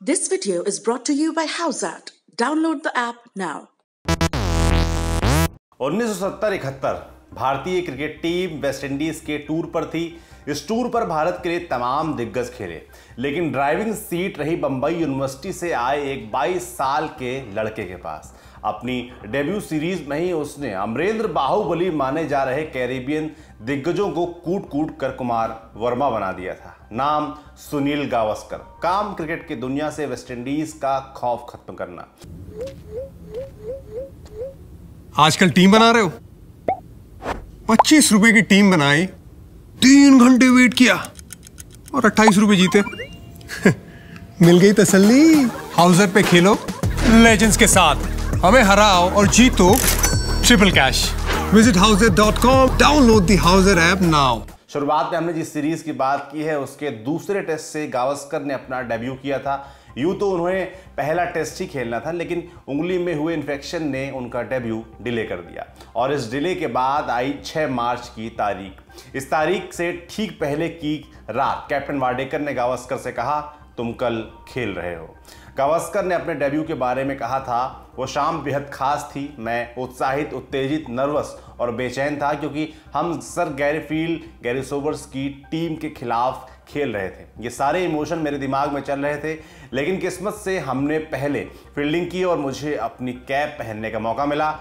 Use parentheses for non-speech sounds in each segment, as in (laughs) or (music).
This video is brought to you by Howzat. Download the app now. 1970 भारतीय cricket team West Indies के tour पर थी इस tour पर भारत के लिए तमाम दिग्गज खेले लेकिन ड्राइविंग सीट रही बंबई यूनिवर्सिटी से आए एक 22 साल के लड़के के पास अपनी डेब्यू सीरीज में ही उसने अमरेंद्र बाहुबली माने जा रहे कैरेबियन दिग्गजों को कूट कूट कर कुमार वर्मा बना दिया था नाम सुनील गावस्कर काम क्रिकेट की दुनिया से वेस्टइंडीज का खौफ खत्म करना आजकल टीम बना रहे हो पच्चीस रुपए की टीम बनाई तीन घंटे वेट किया और अट्ठाईस रुपए जीते (laughs) मिल गई तसल्ली हाउसर पे खेलो लेजेंड्स के साथ हमें हराओ और जीतो triple cash visit Housr dot com download the Housr app now शुरुआत में हमने जिस सीरीज की बात की है उसके दूसरे टेस्ट से गावस्कर ने अपना डेब्यू किया था यूं तो उन्हें पहला टेस्ट ही खेलना था लेकिन उंगली में हुए इन्फेक्शन ने उनका डेब्यू डिले कर दिया और इस डिले के बाद आई 6 मार्च की तारीख इस तारीख से ठीक पहले की रात कैप्टन वाडेकर ने गावस्कर से कहा तुम कल खेल रहे हो गावस्कर ने अपने डेब्यू के बारे में कहा था वो शाम बेहद खास थी मैं उत्साहित उत्तेजित नर्वस और बेचैन था क्योंकि हम सर गैरी फील्ड गैरी की टीम के खिलाफ खेल रहे थे ये सारे इमोशन मेरे दिमाग में चल रहे थे लेकिन किस्मत से हमने पहले फील्डिंग की और मुझे अपनी कैप पहनने का मौका मिला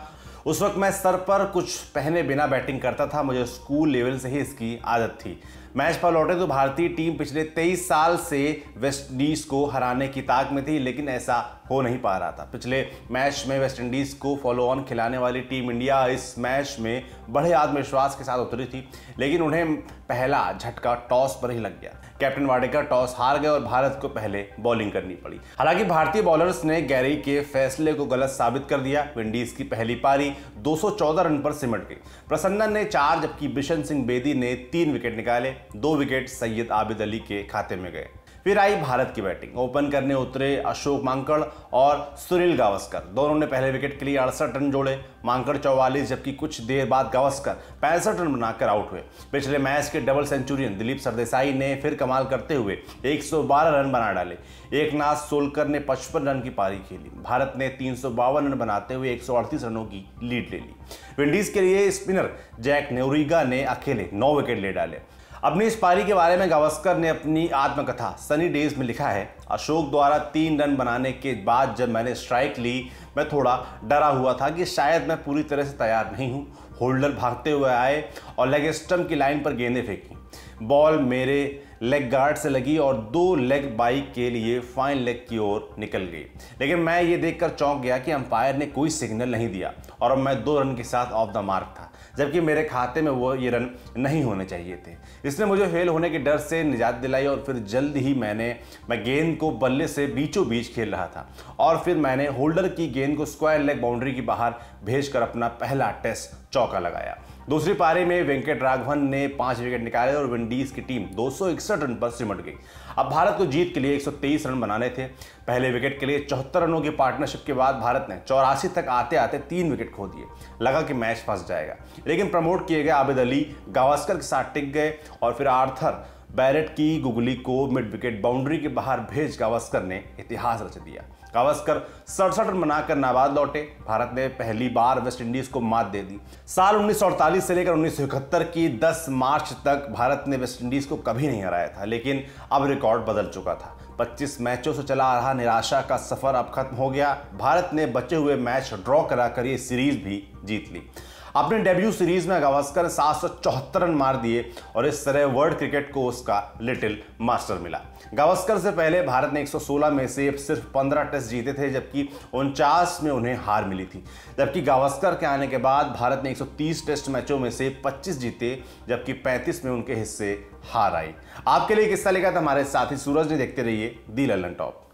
उस वक्त मैं सर पर कुछ पहने बिना बैटिंग करता था मुझे स्कूल लेवल से ही इसकी आदत थी मैच पर लौटे तो भारतीय टीम पिछले तेईस साल से वेस्टइंडीज को हराने की ताक में थी लेकिन ऐसा हो नहीं पा रहा था पिछले मैच में वेस्टइंडीज को फॉलो ऑन खिलाने वाली टीम इंडिया इस मैच में बड़े आत्मविश्वास के साथ उतरी थी लेकिन उन्हें पहला झटका टॉस पर ही लग गया कैप्टन वाडेकर टॉस हार गए और भारत को पहले बॉलिंग करनी पड़ी हालांकि भारतीय बॉलर्स ने गैरी के फैसले को गलत साबित कर दिया विंडीज की पहली पारी 214 रन पर सिमट गई प्रसन्न ने चार जबकि बिशन सिंह बेदी ने तीन विकेट निकाले दो विकेट सैयद आबिद अली के खाते में गए फिर आई भारत की बैटिंग ओपन करने उतरे अशोक मांकड़ और सुनील गावस्कर दोनों ने पहले विकेट के लिए अड़सठ रन जोड़े मांकड़ चौवालीस जबकि कुछ देर बाद गावस्कर पैंसठ रन बनाकर आउट हुए पिछले मैच के डबल सेंचुरियन दिलीप सरदेसाई ने फिर कमाल करते हुए 112 रन बना डाले एक नाथ सोलकर ने पचपन रन की पारी खेली भारत ने तीन रन बनाते हुए एक रनों की लीड ले ली विंडीज के लिए स्पिनर जैक नेवरीगा ने अकेले नौ विकेट ले डाले अपनी इस पारी के बारे में गावस्कर ने अपनी आत्मकथा सनी डेज में लिखा है अशोक द्वारा तीन रन बनाने के बाद जब मैंने स्ट्राइक ली मैं थोड़ा डरा हुआ था कि शायद मैं पूरी तरह से तैयार नहीं हूँ होल्डर भागते हुए आए और लेग स्टम्प की लाइन पर गेंदें फेंकी बॉल मेरे लेग गार्ड से लगी और दो लेग बाइक के लिए फाइन लेग की ओर निकल गई लेकिन मैं ये देखकर चौंक गया कि अंपायर ने कोई सिग्नल नहीं दिया और अब मैं दो रन के साथ ऑफ द मार्क था जबकि मेरे खाते में वो ये रन नहीं होने चाहिए थे इसने मुझे फेल होने के डर से निजात दिलाई और फिर जल्द ही मैंने मैं गेंद को बल्ले से बीचों बीच खेल रहा था और फिर मैंने होल्डर की गेंद को स्क्वायर लेग बाउंड्री के बाहर भेज अपना पहला टेस्ट चौका लगाया दूसरी पारी में वेंकट राघवन ने पांच विकेट निकाले और विंडीज की टीम दो रन पर सिमट गई अब भारत को जीत के लिए 123 रन बनाने थे पहले विकेट के लिए चौहत्तर रनों की पार्टनरशिप के बाद भारत ने चौरासी तक आते आते तीन विकेट खो दिए लगा कि मैच फंस जाएगा लेकिन प्रमोट किए गए आबिद अली गावस्कर के साथ टिक गए और फिर आर्थर बैरट की गुगली को मिड विकेट बाउंड्री के बाहर भेज गावस्कर ने इतिहास रच दिया गावस्कर सड़सठ रन बनाकर नाबाद लौटे भारत ने पहली बार वेस्ट इंडीज को मात दे दी साल 1948 से लेकर 1971 की 10 मार्च तक भारत ने वेस्ट इंडीज को कभी नहीं हराया था लेकिन अब रिकॉर्ड बदल चुका था 25 मैचों से चला आ रहा निराशा का सफर अब खत्म हो गया भारत ने बचे हुए मैच ड्रॉ कराकर ये सीरीज भी जीत ली अपने डेब्यू सीरीज में गावस्कर सात रन मार दिए और इस तरह वर्ल्ड क्रिकेट को उसका लिटिल मास्टर मिला गावस्कर से पहले भारत ने 116 में से सिर्फ 15 टेस्ट जीते थे जबकि उनचास में उन्हें हार मिली थी जबकि गावस्कर के आने के बाद भारत ने 130 टेस्ट मैचों में से 25 जीते जबकि 35 में उनके हिस्से हार आई आपके लिए किस्सा था हमारे साथी सूरज ने देखते रहिए दी ललन टॉप